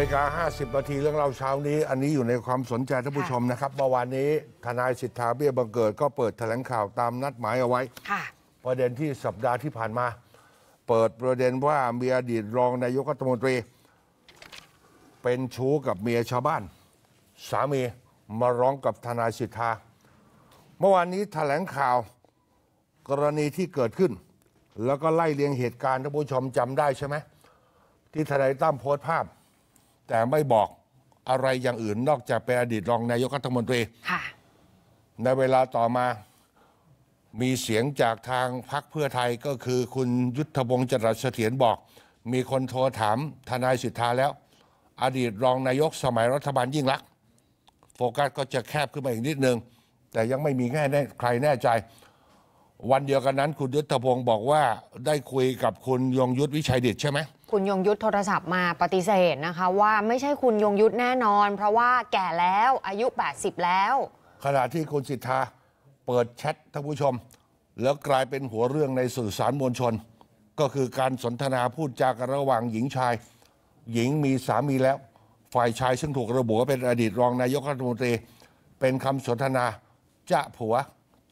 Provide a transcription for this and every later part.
ราิกา50นาทีเรื่องเราเช้านี้ อันนี้อยู่ในความสนใจท่านผู้ชมนะครับ เมื่อวานนี้ทนายสิทธาเบี้ยบังเกิดก็เปิดแถลงข่าวตามนัดหมายเอาไว้ประเด็นที่สัปดาห์ที่ผ่านมา เปิดประเด็นว่ามีอดีตรองนายกรัฐมนตรี เป็นชู้กับเมียชาวบ้าน สามีมาร้องกับทนายสิทธาเมื่อวานนี้แถลงข่าวกรณีที่เกิดขึ้น แล้วก็ไล่เลียงเหตุการณ์ท่านผู้ชมจำได้ใช่ไหมที่ทนายตั้มโพสต์ภาพแต่ไม่บอกอะไรอย่างอื่นนอกจากเป็นอดีตรองนายกรัฐมนตรีในเวลาต่อมามีเสียงจากทางพรรคเพื่อไทยก็คือคุณยุทธบงศ์จรัสเสถียรบอก มีคนโทรถามทนายสิทธาแล้ว อดีตรองนายกสมัยรัฐบาลยิ่งลักษณ์โฟกัสก็จะแคบขึ้นมาอีกนิดนึง แต่ยังไม่มีแ่แน่ใครแน่ใจ วันเดียวกันนั้นคุณยุทธพงศ์บอกว่าได้คุยกับคุณยงยุทธวิชัยเดชใช่ไหมคุณยงยุทธโทรศัพท์มาปฏิเสธนะคะว่าไม่ใช่คุณยงยุทธแน่นอน เพราะว่าแก่แล้วอายุ 80 แล้ว ขณะที่คุณสิทธาเปิดแชทท่านผู้ชม แล้วกลายเป็นหัวเรื่องในสื่อสารมวลชน ก็คือการสนทนาพูดจากระหว่างหญิงชาย หญิงมีสามีแล้ว ฝ่ายชายซึ่งถูกระบุว่าเป็นอดีตรองนายกรัฐมนตรี เป็นคำสนทนาจะผัว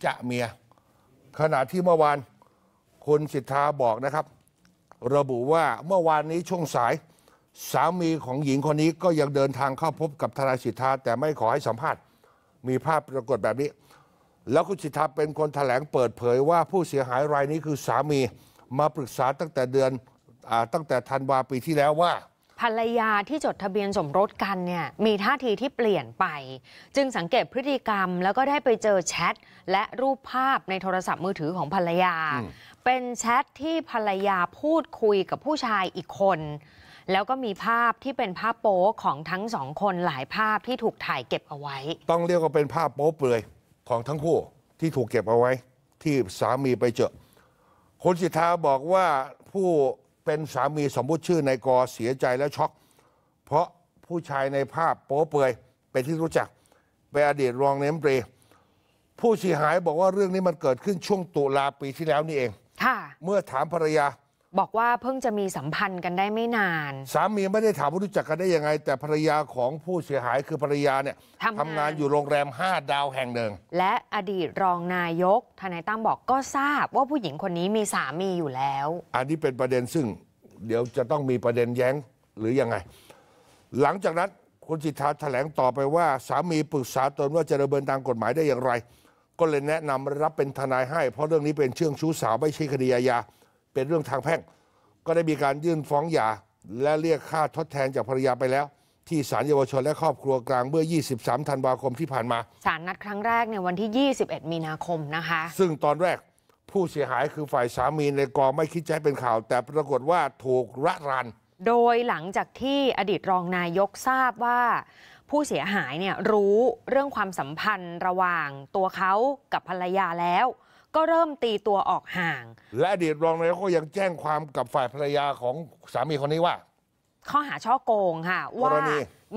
จะเมีย ขณะที่เมื่อวานคุณสิทธาบอกนะครับระบุว่าเมื่อวานนี้ช่วงสาย สามีของหญิงคนนี้ก็ยังเดินทางเข้าพบกับทนายสิทธาแต่ไม่ขอให้สัมภาษณ์ มีภาพปรากฏแบบนี้ แล้วคุณสิทธาเป็นคนถแถลงเปิดเผยว่าผู้เสียหายรายนี้คือสามีมาปรึกษาตั้งแต่เดือนอตั้งแต่ธันวาปีที่แล้วว่า ภรรยาที่จดทะเบียนสมรสกันเนี่ยมีท่าทีที่เปลี่ยนไป จึงสังเกตพฤติกรรม แล้วก็ได้ไปเจอแชทและรูปภาพในโทรศัพท์มือถือของภรรยาเป็นแชทที่ภรรยาพูดคุยกับผู้ชายอีกคน แล้วก็มีภาพที่เป็นภาพโป๊ของทั้งสองคนหลายภาพที่ถูกถ่ายเก็บเอาไว้ ต้องเรียกว่าเป็นภาพโป๊เปลือยของทั้งคู่ที่ถูกเก็บเอาไว้ ที่สามีไปเจอคุณสิทธาบอกว่าผู้เป็นสามีสมมุติชื่อในกอเสียใจและช็อกเพราะผู้ชายในภาพโป๊เปลือยเป็นที่รู้จักไปอดีตรองเนมเปรผู้เสียหายบอกว่าเรื่องนี้มันเกิดขึ้นช่วงตุลาปีที่แล้วนี่เองเมื่อถาม ภรรยา บอกว่าเพิ่งจะมีสัมพันธ์กันได้ไม่นาน สามีไม่ได้ถามว่ารู้จักกันได้ยังไง แต่ภรรยาของผู้เสียหายคือภรรยาเนี่ยทำทำงานอยู่โรงแรม 5 ดาวแห่งหนึ่งและอดีตรองนายกทนายตั้มบอกก็ทราบว่าผู้หญิงคนนี้มีสามีอยู่แล้ว อันนี้เป็นประเด็นซึ่ง เดี๋ยวจะต้องมีประเด็นแย้งหรือยังไงหลังจากนั้นคุณสิทธาแถลงต่อไปว่าสามีปรึกษาตนว่าจะดำเนินทางกฎหมายได้อย่างไรก็เลยแนะนำรับเป็นทนายให้ เพราะเรื่องนี้เป็นเชื่องชู้สาว ไม่ใช่คดีอาญาเป็นเรื่องทางแพ่ง ก็ได้มีการยื่นฟ้องหย่า และเรียกค่าทดแทนจากภรรยาไปแล้ว ที่ศาลเยาวชนและครอบครัวกลางเมื่อ 23 ธันวาคมที่ผ่านมาศาลนัดครั้งแรกในวันที่ 21 มีนาคมนะคะ ซึ่งตอนแรกผู้เสียหายคือฝ่ายสามีในกองไม่คิดใจเป็นข่าว แต่ปรากฏว่าถูกระรานโดยหลังจากที่อดีตรองนายกทราบว่าผู้เสียหายเนี่ยรู้เรื่องความสัมพันธ์ระหว่างตัวเขากับภรรยาแล้วก็เริ่มตีตัวออกห่าง และอดีตรองนายกก็ยังแจ้งความกับฝ่ายภรรยาของสามีคนนี้ว่า ข้อหาช่อโกงค่ะว่า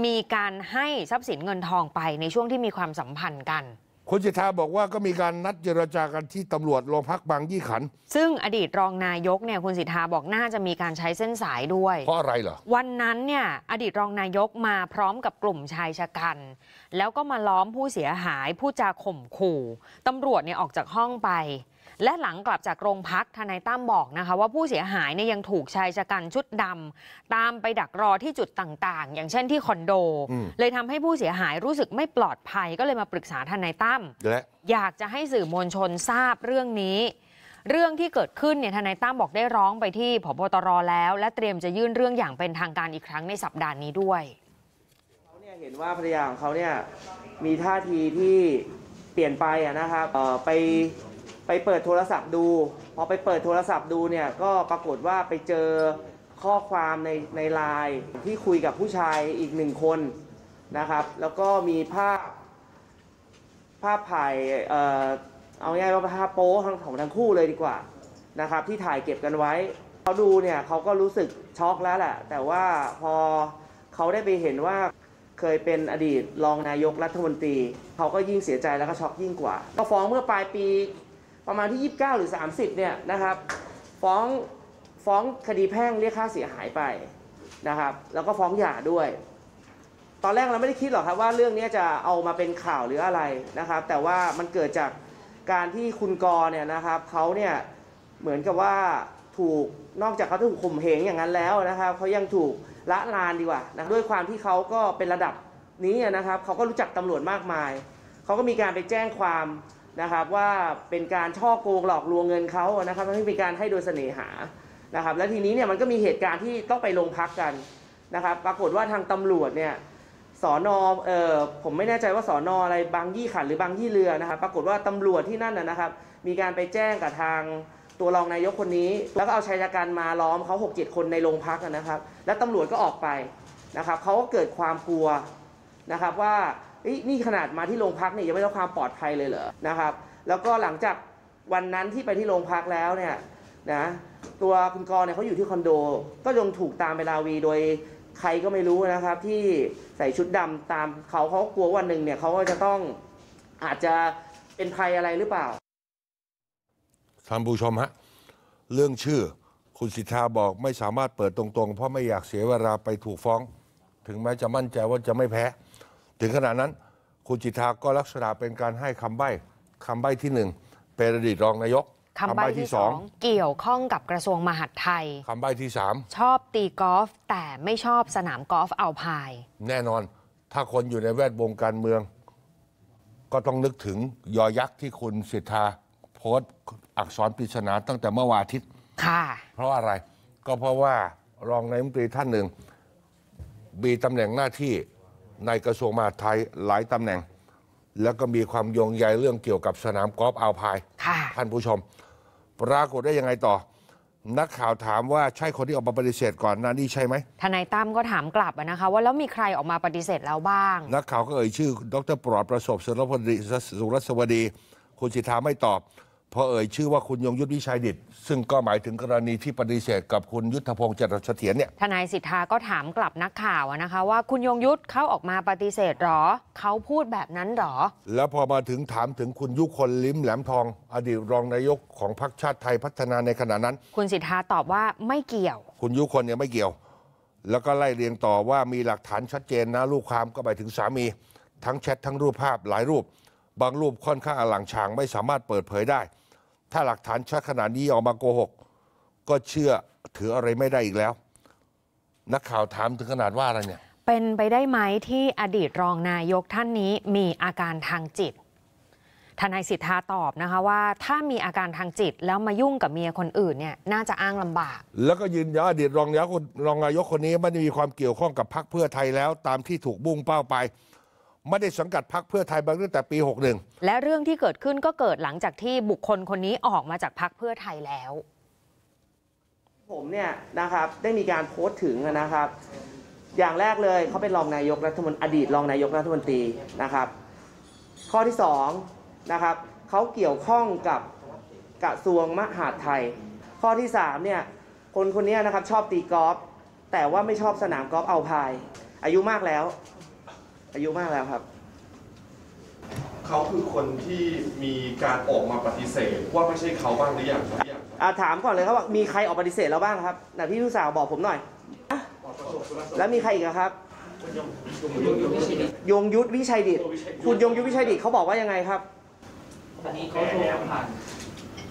มีการให้ทรัพย์สินเงินทองไปในช่วงที่มีความสัมพันธ์กันคุณสิทธาบอกว่าก็มีการนัดเจรจากันที่ตำรวจโรงพักบางยี่ขัน ซึ่งอดีตรองนายกเนี่ยคุณสิทธาบอกน่าจะมีการใช้เส้นสายด้วย เพราะอะไรเหรอ วันนั้นเนี่ยอดีตรองนายกมาพร้อมกับกลุ่มชายชะกัน แล้วก็มาล้อมผู้เสียหายผู้จาข่มขู่ตำรวจเนี่ยออกจากห้องไปและหลังกลับจากโรงพักทนายตั้มบอกนะคะว่าผู้เสียหายเนี่ยยังถูกชายชะกันชุดดำ ตามไปดักรอที่จุดต่าง ๆ อย่างเช่นที่คอนโด เลยทำให้ผู้เสียหายรู้สึกไม่ปลอดภัย ก็เลยมาปรึกษาทนายตั้มอยากจะให้สื่อมวลชนทราบเรื่องนี้ เรื่องที่เกิดขึ้นเนี่ยทนายตั้มบอกได้ร้องไปที่ผบตรแล้ว และเตรียมจะยื่นเรื่องอย่างเป็นทางการอีกครั้งในสัปดาห์นี้ด้วยเขาเนี่ยเห็นว่าภรรยาของเขาเนี่ยมีท่าทีที่เปลี่ยนไปนะครับไปไปเปิดโทรศัพท์ดู พอไปเปิดโทรศัพท์ดูเนี่ยก็ปรากฏว่าไปเจอข้อความในในไลน์ที่คุยกับผู้ชายอีกหนึ่งคนนะครับ แล้วก็มีภาพภาพถ่ายเอ่อเอาง่ายๆว่าภาพโป๊ั้งของทั้งคู่เลยดีกว่านะครับ ที่ถ่ายเก็บกันไว้เขาดูเนี่ยเขาก็รู้สึกช็อกแล้วแหละแต่ว่าพอเขาได้ไปเห็นว่าเคยเป็นอดีตรองนายกรัฐมนตรีเขาก็ยิ่งเสียใจแล้วก็ช็อกยิ่งกว่า ก็ฟ้องเมื่อปลายปีประมาณที่ 29 หรือ 30 เนี่ยนะครับฟ้องฟ้องคดีแพ่ง เรียกค่าเสียหายไปนะครับ แล้วก็ฟ้องหย่าด้วย ตอนแรกเราไม่ได้คิดหรอกครับว่าเรื่องนี้จะเอามาเป็นข่าวหรืออะไรนะครับ แต่ว่ามันเกิดจากการที่คุณกรเนี่ยนะครับเขาเนี่ยเหมือนกับว่าถูกนอกจากเขาถูกข่มเหงอย่างนั้นแล้วนะครับ เขายังถูกละลานดีกว่านะด้วยความที่เขาก็เป็นระดับนี้นะครับเขาก็รู้จักตำรวจมากมายเขาก็มีการไปแจ้งความนะครับว่าเป็นการช่อโกงหลอกลวงเงินเขานะครับไม่เป็นการให้โดยเสน่หานะครับและทีนี้เนี่ยมันก็มีเหตุการณ์ที่ต้องไปโรงพักกันนะครับปรากฏว่าทางตำรวจเนี่ยสอนอเออผมไม่แน่ใจว่าสอนออะไรบางยี่ขันหรือบางยี่เรือนะครับ ปรากฏว่าตำรวจที่นั่นนะครับมีการไปแจ้งกับทางตัวรองนายกคนนี้ แล้วก็เอาชายชะกันมาล้อมเขา6กเจ็ดคนในโรงพักนะครับ แล้วตำรวจก็ออกไปนะครับเขาก็เกิดความกลัวนะครับว่านี่ขนาดมาที่โรงพักเนี่ยยังไม่ต้องความปลอดภัยเลยเหรอนะครับ แล้วก็หลังจากวันนั้นที่ไปที่โรงพักแล้วเนี่ยนะตัวคุณกรเนี่ยเขาอยู่ที่คอนโด ก็ยังถูกตามไปลาวีโดยใครก็ไม่รู้นะครับที่ใส่ชุดดำตามเขาเขากลัววันหนึ่งเนี่ยเขาก็จะต้องอาจจะเป็นภัยอะไรหรือเปล่าท่านผู้ชมฮะเรื่องชื่อคุณสิทธาบอกไม่สามารถเปิดตรงๆ เพราะไม่อยากเสียเวลาไปถูกฟ้อง ถึงแม้จะมั่นใจว่าจะไม่แพ้ถึงขนาดนั้นคุณจิธาก็ลักษณะเป็นการให้คำใบ้คำใบ้ที่หนึ่งเป็นอดีตรองนายก คำใบ้ที่สองเกี่ยวข้องกับกระทรวงมหาดไทย คำใบ้ที่สามชอบตีกอล์ฟแต่ไม่ชอบสนามกอล์ฟเอาพายแน่นอนถ้าคนอยู่ในแวดวงการเมือง ก็ต้องนึกถึงยอยักษ์ที่คุณสิทธา โพสต์ อักษรปริศนาตั้งแต่เมื่อวานอาทิตย์ค่ะ เพราะอะไรก็เพราะว่ารองนายมนตรีท่านหนึ่งมีตำแหน่งหน้าที่ในกระทรวงมหาดไทยหลายตำแหน่ง แล้วก็มีความโยงใยเรื่องเกี่ยวกับสนามกอล์ฟอัลพายท่านผู้ชม ปรากฏได้ยังไงต่อ นักข่าวถามว่าใช่คนที่ออกมาปฏิเสธก่อนหน้านี้ใช่ไหมทนายตั้มก็ถามกลับนะคะว่า แล้วมีใครออกมาปฏิเสธแล้วบ้าง นักข่าวก็เอ่ยชื่อ ดรปลอดประสบสุรพลสุรสวดี คุณสิทธาไม่ตอบพอเอ่ยชื่อว่าคุณยงยุทธวิชัยดิตซึ่งก็หมายถึงกรณีที่ปฏิเสธ กับคุณยุทธพงศ์จรัสเสถียรเนี่ยทนายสิทธาก็ถามกลับนักข่าวนะคะว่าคุณยงยุทธเขาออกมาปฏิเสธหรอ เขาพูดแบบนั้นหรอ แล้วพอมาถึงถามถึงคุณยุคนลิ้มแหลมทอง อดีตรองนายกของพรรคชาติไทยพัฒนาในขณะนั้น คุณสิทธาตอบว่าไม่เกี่ยว คุณยุคนเนี่ยไม่เกี่ยว แล้วก็ไล่เรียงต่อว่ามีหลักฐานชัดเจนนะลูกความก็ไปถึงสามี ทั้งแชททั้งรูปภาพหลายรูปบางรูปค่อนข้างอลังชาง ไม่สามารถเปิดเผยได้ ถ้าหลักฐานชัดขนาดนี้ออกมาโกหก ก็เชื่อถืออะไรไม่ได้อีกแล้ว นักข่าวถามถึงขนาดว่าอะไรเนี่ยเป็นไปได้ไหมที่อดีตรองนายกท่านนี้มีอาการทางจิต ทนายสิทธาตอบนะคะว่าถ้ามีอาการทางจิตแล้วมายุ่งกับเมียคนอื่นเนี่ยน่าจะอ้างลำบาก แล้วก็ยืนยันอดีตรองนายกรองนายกคนนี้ไม่ได้มีความเกี่ยวข้องกับพรรคเพื่อไทยแล้วตามที่ถูกบุ้งเป้าไปไม่ได้สังกัดพักเพื่อไทยมาตั้งแต่ปี 61 และเรื่องที่เกิดขึ้นก็เกิดหลังจากที่บุคคลคนนี้ออกมาจากพักเพื่อไทยแล้ว ผมเนี่ยนะครับได้มีการโพสต์ถึงนะครับ อย่างแรกเลยเขาเป็นรองนายกรัฐมนตรีอดีตรองนายกรัฐมนตรีนะครับ ข้อที่2นะครับเขาเกี่ยวข้องกับกระทรวงมหาดไทย ข้อที่3เนี่ยคนคนนี้นะครับชอบตีกอล์ฟแต่ว่าไม่ชอบสนามกอล์ฟเอาพายอายุมากแล้วอายุมากแล้วครับ เขาคือคนที่มีการออกมาปฏิเสธว่าไม่ใช่เขาบ้างหรือยังครับอาถามก่อนเลยครับว่ามีใครออกปฏิเสธเราบ้างครับไหนพี่ลูกสาวบอกผมหน่อยแล้วมีใครอีกครับ ยงยุทธวิชัยดิต คุณยงยุทธวิชัยดิตเขาบอกว่ายังไงครับอันนี้เขาโทรผ่าน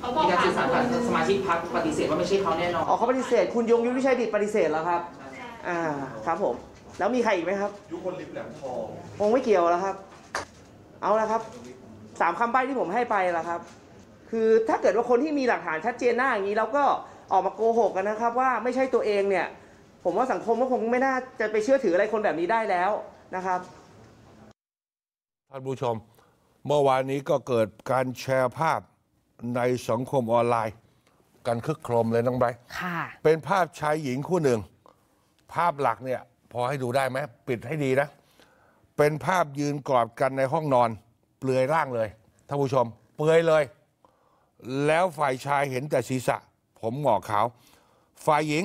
เขาบอกมีการสื่อสารผ่านสมาชิกพรรคปฏิเสธว่าไม่ใช่เขาแน่นอนอ๋อเขาปฏิเสธ คุณยงยุทธวิชัยดิตปฏิเสธแล้วครับ อ่าครับผมแล้วมีใครอีกไหมครับยุคนลิฟแหลมทองคงไม่เกี่ยวแล้วครับ เอาละครับสามคำใบ้ที่ผมให้ไปละครับ คือถ้าเกิดว่าคนที่มีหลักฐานชัดเจนหน้าอย่างนี้แล้วก็ออกมาโกหก กันนะครับ ว่าไม่ใช่ตัวเองเนี่ย ผมว่าสังคมก็คงไม่น่าจะไปเชื่อถืออะไรคนแบบนี้ได้แล้วนะครับท่านผู้ชม เมื่อวานนี้ก็เกิดการแชร์ภาพในสังคมออนไลน์กันคึกโครมเลยน้องไบรทค่ะ เป็นภาพชายหญิงคู่หนึ่งภาพหลักเนี่ยพอให้ดูได้ไหมปิดให้ดีนะ เป็นภาพยืนกอดกันในห้องนอน เปลือยร่างเลยท่านผู้ชม เปลือยเลย แล้วฝ่ายชายเห็นแต่ศีรษะ ผมหงอกขาว ฝ่ายหญิง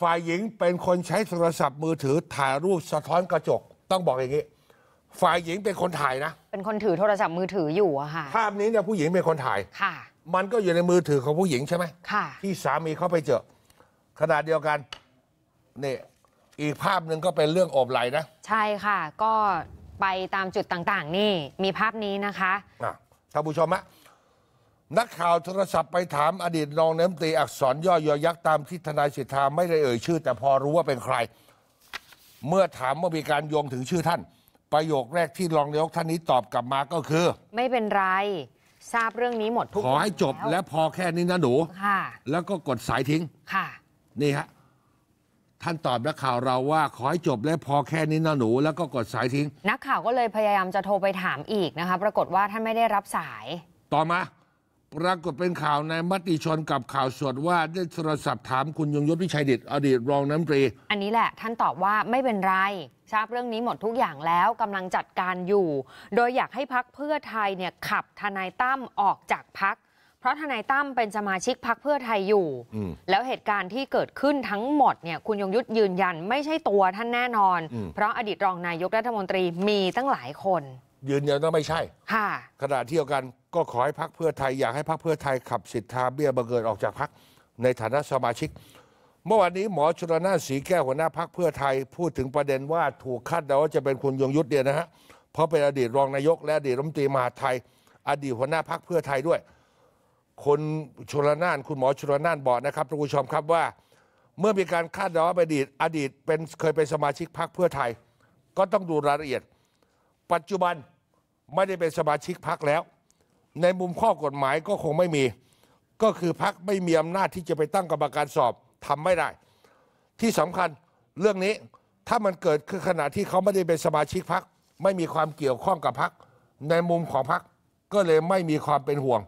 ฝ่ายหญิงเป็นคนใช้โทรศัพท์มือถือถ่ายรูปสะท้อนกระจก ต้องบอกอย่างนี้ฝ่ายหญิงเป็นคนถ่ายนะ เป็นคนถือโทรศัพท์มือถืออยู่อะค่ะภาพนี้เนี่ยผู้หญิงเป็นคนถ่ายค่ะ มันก็อยู่ในมือถือของผู้หญิงใช่ไหมค่ะที่สามีเขาไปเจอขนาดเดียวกันนี่อีกภาพหนึ่งก็เป็นเรื่องโอบไหลนะ ใช่ค่ะ ก็ไปตามจุดต่าง ๆ นี่มีภาพนี้นะคะ อ่ะ ท่านผู้ชมฮะนักข่าวโทรศัพท์ไปถามอดีตรองน้ำตี อักษรย่อ ยอ ยักษ์ตามที่ทนายสิทธา ไม่ได้เอ่ยชื่อ แต่พอรู้ว่าเป็นใคร เมื่อถามว่ามีการโยงถึงชื่อท่าน ประโยคแรกที่รองนายกท่านนี้ตอบกลับมาก็คือ ไม่เป็นไรทราบเรื่องนี้หมดทุกขอให้จบแล้วพอแค่นี้นะหนูค่ะ แล้วก็กดสายทิ้งค่ะ นี่ฮะท่านตอบนักข่าวเราว่าขอให้จบและพอแค่นี้นะหนู แล้วก็กดสายทิ้งนักข่าวก็เลยพยายามจะโทรไปถามอีกนะคะปรากฏว่าท่านไม่ได้รับสาย ต่อมาปรากฏเป็นข่าวในมติชนกับข่าวสดว่าได้โทรศัพท์ถามคุณยงยศวิชัยเดชอดีตรองน้ำตรี อันนี้แหละ ท่านตอบว่าไม่เป็นไรทราบเรื่องนี้หมดทุกอย่างแล้วกำลังจัดการอยู่ โดยอยากให้พักเพื่อไทยเนี่ยขับทนายตั้มออกจากพักเพราะทนายตั้มเป็นสมาชิกพักเพื่อไทยอยู่ แล้วเหตุการณ์ที่เกิดขึ้นทั้งหมดเนี่ย คุณยงยุทธยืนยันไม่ใช่ตัวท่านแน่นอน เพราะอดีตรองนายกรัฐมนตรีมีตั้งหลายคน ยืนยันว่าไม่ใช่ ค่ะขณะเที่ยวกันก็ขอให้พักเพื่อไทยอยากให้พักเพื่อไทยขับสิทธาเบี้ยบังเกิดออกจากพักในฐานะสมาชิก เมื่อวานนี้หมอชลนาสีแก้วหัวหน้าพักเพื่อไทยพูดถึงประเด็นว่าถูกคาดเดาว่าจะเป็นคุณยงยุทธเนี่ยนะฮะ เพราะเป็นอดีตรองนายก และอดีตรัฐมนตรีมหาไทย อดีตหัวหน้าพักเพื่อไทยด้วยคุณชลนานคุณหมอชลนานบอกนะครับท่านผู้ชมครับว่า เมื่อมีการคาดเดาว่าอดีตอดีตเป็นเคยเป็นสมาชิกพรรคเพื่อไทยก็ต้องดูรายละเอียด ปัจจุบันไม่ได้เป็นสมาชิกพรรคแล้ว ในมุมข้อกฎหมายก็คงไม่มี ก็คือพรรคไม่มีอำนาจที่จะไปตั้งกรรมการสอบทำไม่ได้ ที่สำคัญเรื่องนี้ถ้ามันเกิดคือขณะที่เขาไม่ได้เป็นสมาชิกพรรคไม่มีความเกี่ยวข้องกับพรรคในมุมของพรรคก็เลยไม่มีความเป็นห่วง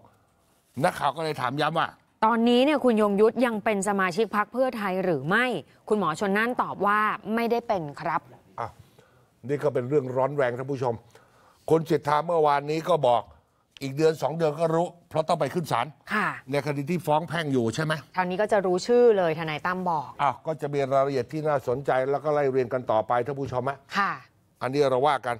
นักข่าวก็เลยถามย้ำว่า ตอนนี้เนี่ยคุณยงยุทธยังเป็นสมาชิกพักเพื่อไทยหรือไม่ คุณหมอชนน่นตอบว่าไม่ได้เป็นครับอ่ะนี่ก็เป็นเรื่องร้อนแรงท่านผู้ชมคนเศรษทาเมื่อวานนี้ก็บอกอีกเดือนสองเดือนก็รู้ เพราะต้องไปขึ้นศาลในคดีที่ฟ้องแพ่งอยู่ใช่ไหมคราวนี้ก็จะรู้ชื่อเลยทนายตั้มบอกอ้าวก็จะมีรายละเอียดที่น่าสนใจแล้วก็ไล่เรียงกันต่อไปท่านผู้ชมอะค่ะอันนี้เราว่ากัน